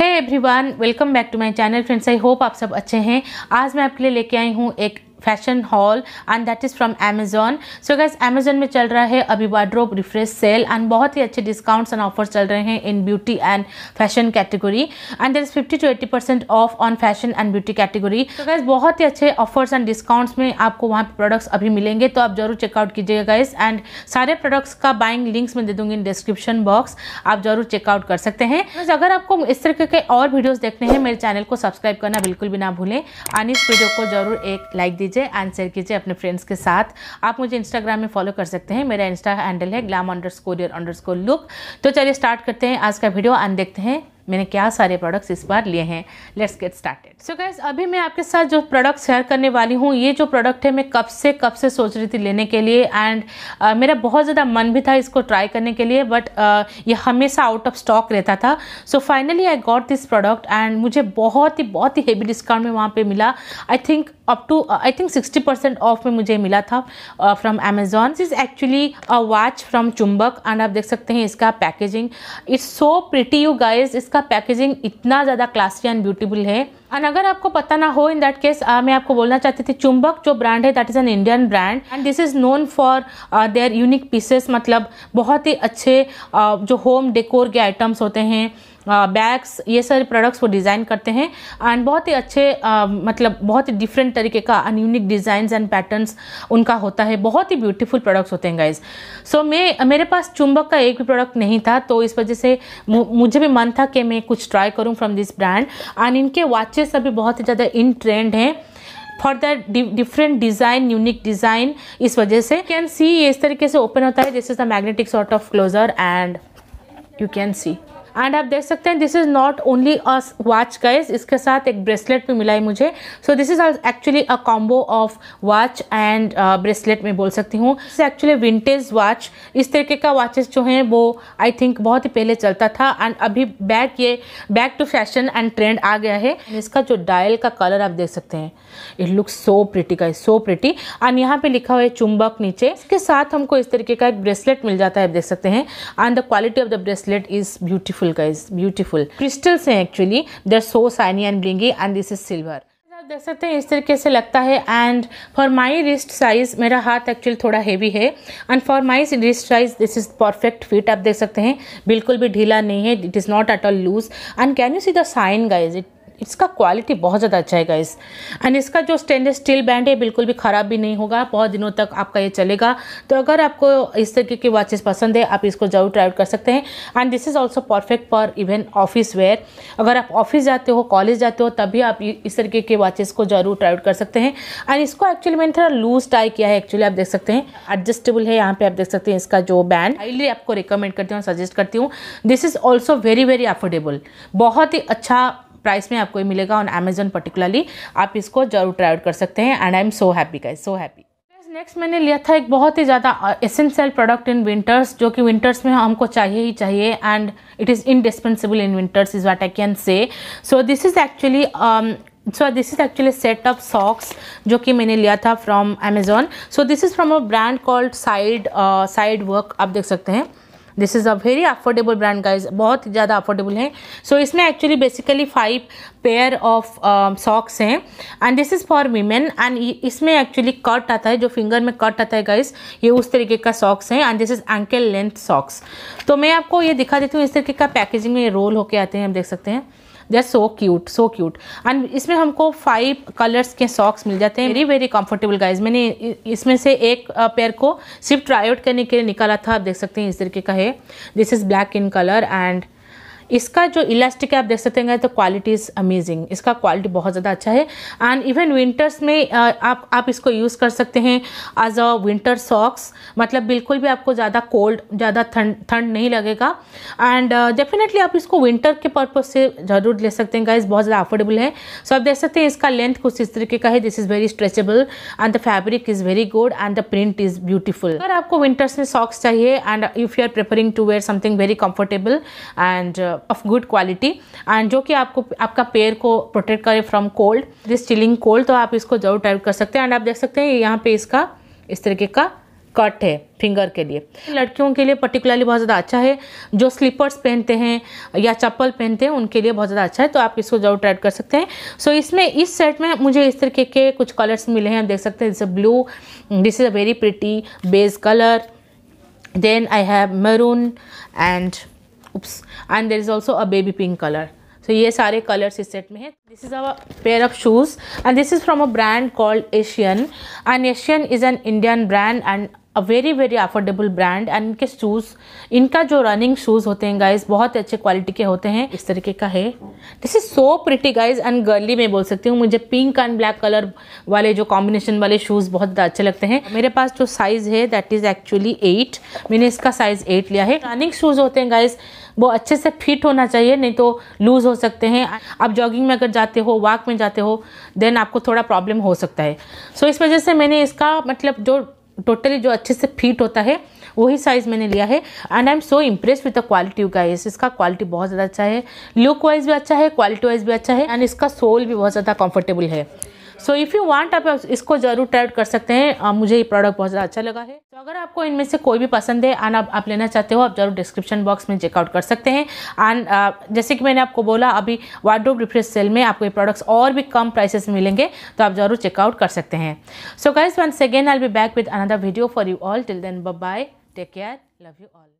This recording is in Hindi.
है everyone welcome back to my channel friends I hope आप सब अच्छे हैं आज मैं आपके लिए लेके आई हूँ एक fashion haul and that is from Amazon so guys Amazon में चल रहा है अभी वार्ड्रोप रिफ्रेश सेल एंड बहुत ही अच्छे डिस्काउंट्स एंड ऑफर्स चल रहे हैं in beauty and fashion category and there is fifty to eighty percent off on fashion and beauty category so guys बहुत ही अच्छे ऑफर्स एंड डिस्काउंट्स में आपको वहाँ पर प्रोडक्ट्स अभी मिलेंगे तो आप जरूर चेकआउट कीजिएगा गैस एंड सारे प्रोडक्ट्स का बाइंग लिंक्स में दे दूंगी इन डिस्क्रिप्शन बॉक्स आप जरूर चेकआउट कर सकते हैं तो अगर आपको इस तरीके के और वीडियोज़ देखने हैं मेरे चैनल को सब्सक्राइब करना बिल्कुल भी ना भूलें एंड इस वीडियो को जरूर एक लाइक दीजिए कीजिए एंड शेयर कीजिए अपने फ्रेंड्स के साथ आप मुझे इंस्टाग्राम में फॉलो कर सकते हैं मेरा इंस्टा हैंडल है glam underscore underscore look तो चलिए स्टार्ट करते हैं आज का वीडियो एंड देखते हैं मैंने क्या सारे प्रोडक्ट्स इस बार लिए हैं let's get started so guys अभी मैं आपके साथ जो प्रोडक्ट शेयर करने वाली हूँ ये जो प्रोडक्ट है मैं कब से कब से सोच रही थी लेने के लिए एंड uh, मेरा बहुत ज़्यादा मन भी था इसको ट्राई करने के लिए बट uh, ये हमेशा आउट ऑफ स्टॉक रहता था so finally I got this product and मुझे बहुत ही बहुत ही हेवी डिस्काउंट में वहाँ पर मिला I think up to I think sixty percent off में मुझे मिला था from Amazon is actually a watch from Chumbak and आप देख सकते हैं इसका packaging it's so pretty you guys इसका पैकेजिंग इतना ज़्यादा क्लासी एंड ब्यूटीफुल है एंड अगर आपको पता ना हो इन दैट केस मैं आपको बोलना चाहती थी चुंबक जो ब्रांड है that is an Indian brand and this is known for their unique pieces मतलब बहुत ही अच्छे uh, जो होम डेकोर के आइटम्स होते हैं बैग्स ये सारे प्रोडक्ट्स वो डिज़ाइन करते हैं एंड बहुत ही अच्छे आ, मतलब बहुत ही डिफरेंट तरीके का and unique design and patterns उनका होता है बहुत ही ब्यूटीफुल प्रोडक्ट्स होते हैं गाइज सो so, मैं मेरे पास चुंबक का एक भी प्रोडक्ट नहीं था तो इस वजह से मुझे भी मन था कि मैं कुछ ट्राई करूँ फ्रॉम दिस ब्रांड एंड इनके वॉचेस अभी बहुत ही ज़्यादा इन ट्रेंड हैं for that different design unique design इस वजह से कैन सी इस तरीके से ओपन होता है this is the magnetic sort of closure and you can see and आप देख सकते हैं this is not only a watch guys इसके साथ एक ब्रेसलेट भी मिला है मुझे so this is actually a combo of watch and bracelet में बोल सकती हूँ एक्चुअली विंटेज वॉच इस तरीके का वॉचेस जो हैं वो आई थिंक बहुत ही पहले चलता था एंड अभी बैक ये back to fashion and trend आ गया है इसका जो डायल का कलर आप देख सकते हैं इट लुक्स सो प्रिटी का सो प्रिटी एंड यहाँ पे लिखा हुआ है चुंबक नीचे इसके साथ हमको इस तरीके का एक ब्रेसलेट मिल जाता है आप देख सकते हैं and the quality of the bracelet is beautiful beautiful guys beautiful crystals हैं actually they're so shiny and blingy and this is silver आप देख सकते हैं इस तरीके से लगता है and for my wrist size मेरा हाथ एक्चुअली थोड़ा हैवी है and for my wrist size this is perfect fit आप देख सकते हैं बिल्कुल भी ढीला नहीं है it is not at all loose and can you see the shine guys it इसका क्वालिटी बहुत ज़्यादा अच्छा है गाइस एंड इसका जो स्टेनलेस स्टील बैंड है बिल्कुल भी ख़राब भी नहीं होगा बहुत दिनों तक आपका ये चलेगा तो अगर आपको इस तरीके की वॉचेस पसंद है आप इसको ज़रूर ट्राई कर सकते हैं and this is also perfect for even office wear अगर आप ऑफिस जाते हो कॉलेज जाते हो तभी आप इस तरीके के वॉचेस को ज़रूर ट्राई कर सकते हैं एंड इसको एक्चुअली मैंने थोड़ा लूज टाई किया है एक्चुअली आप देख सकते हैं एडजस्टेबल है यहाँ पर आप देख सकते हैं इसका जो बैंड हाईली आपको रिकमेंड करती हूँ सजेस्ट करती हूँ this is also very very affordable बहुत ही अच्छा प्राइस में आपको मिलेगा ऑन अमेजन पर्टिकुलरली आप इसको जरूर ट्राई आउट कर सकते हैं and I am so happy guys so happy next मैंने लिया था एक बहुत ही ज़्यादा एसेंशियल प्रोडक्ट इन विंटर्स जो कि विंटर्स में हमको चाहिए ही चाहिए and it is indispensable in winters is what I can say so this is actually so this is actually set of socks जो कि मैंने लिया था from Amazon so this is from a brand called side side work आप देख सकते हैं this is a very affordable brand guys बहुत ज़्यादा अफोर्डेबल है सो so, इसमें actually basically five pair of socks हैं and this is for women and इसमें एक्चुअली कट आता है जो फिंगर में कट आता है गाइज ये उस तरीके का सॉक्स है and this is ankle length socks तो मैं आपको ये दिखा देती हूँ इस तरीके का पैकेजिंग में ये रोल होके आते हैं हम देख सकते हैं are so cute so cute and इसमें हमको फाइव कलर्स के सॉक्स मिल जाते हैं वेरी वेरी कंफर्टेबल गाइज मैंने इसमें से एक पेयर को सिर्फ ट्राई आउट करने के लिए निकाला था आप देख सकते हैं इस तरीके का है this is black in colour and इसका जो इलास्टिक है आप देख सकते हैं तो क्वालिटी इज़ अमेजिंग इसका क्वालिटी बहुत ज़्यादा अच्छा है एंड इवन विंटर्स में आप आप इसको यूज़ कर सकते हैं एज अ विंटर सॉक्स मतलब बिल्कुल भी आपको ज़्यादा कोल्ड ज़्यादा ठंड ठंड नहीं लगेगा एंड डेफिनेटली आप इसको विंटर के पर्पज से ज़रूर ले सकते हैं गाइज बहुत ज़्यादा अफोर्डेबल है सो so, आप देख सकते हैं इसका लेंथ कुछ इस तरीके का है this is very stretchable and the fabric is very good and the print is beautiful अगर आपको विंटर्स में सॉक्स चाहिए and if you are preferring to wear something very comfortable and of good quality and जो कि आपको आपका पेयर को प्रोटेक्ट करे from cold this chilling cold तो आप इसको जरूर टाइप कर सकते हैं एंड आप देख सकते हैं यहाँ पे इसका इस तरीके का कट है फिंगर के लिए लड़कियों के लिए पर्टिकुलरली बहुत ज़्यादा अच्छा है जो स्लीपर्स पहनते हैं या चप्पल पहनते हैं उनके लिए बहुत ज़्यादा अच्छा है तो आप इसको जरूर ट्राइड कर सकते हैं सो so, इसमें इस सेट में मुझे इस तरीके के कुछ कलर्स मिले हैं आप देख सकते हैं जैसे blue this is a very pretty beige colour then I have maroon and oops and there is also a baby pink colour so ये सारे कलर्स इस सेट में है this is a pair of shoes and this is from a brand called Asian and Asian is an Indian brand and a very very affordable brand and इनके शूज़ इनका जो रनिंग शूज़ होते हैं गाइज बहुत अच्छे क्वालिटी के होते हैं इस तरीके का है this is so pretty guys and girly मैं बोल सकती हूँ मुझे पिंक एंड ब्लैक कलर वाले जो कॉम्बिनेशन वाले शूज़ बहुत ज़्यादा अच्छे लगते हैं मेरे पास जो साइज़ है दैट इज़ एक्चुअली एट मैंने इसका साइज़ एट लिया है रनिंग शूज़ होते हैं गाइज़ वो अच्छे से फिट होना चाहिए नहीं तो लूज़ हो सकते हैं आप जॉगिंग में अगर जाते हो वॉक में जाते हो देन आपको थोड़ा प्रॉब्लम हो सकता है सो so, इस वजह से मैंने इसका मतलब जो टोटली जो अच्छे से फिट होता है वही साइज़ मैंने लिया है and I am so impress with the quality guys इसका क्वालिटी बहुत ज़्यादा अच्छा है लुक वाइज भी अच्छा है क्वालिटी वाइज भी अच्छा है एंड इसका सोल भी बहुत ज़्यादा कंफर्टेबल है सो इफ़ यू वांट आप इसको ज़रूर ट्राई कर सकते हैं आ, मुझे ये प्रोडक्ट बहुत ज़्यादा अच्छा लगा है तो अगर आपको इनमें से कोई भी पसंद है एंड आप, आप लेना चाहते हो आप ज़रूर डिस्क्रिप्शन बॉक्स में चेकआउट कर सकते हैं एंड जैसे कि मैंने आपको बोला अभी वार्ड्रोप रिफ्रेश सेल में आपको ये प्रोडक्ट्स और भी कम प्राइसेस मिलेंगे तो आप ज़रूर चेकआउट कर सकते हैं so guys one second I be back with another video for you all till then bye take care love you all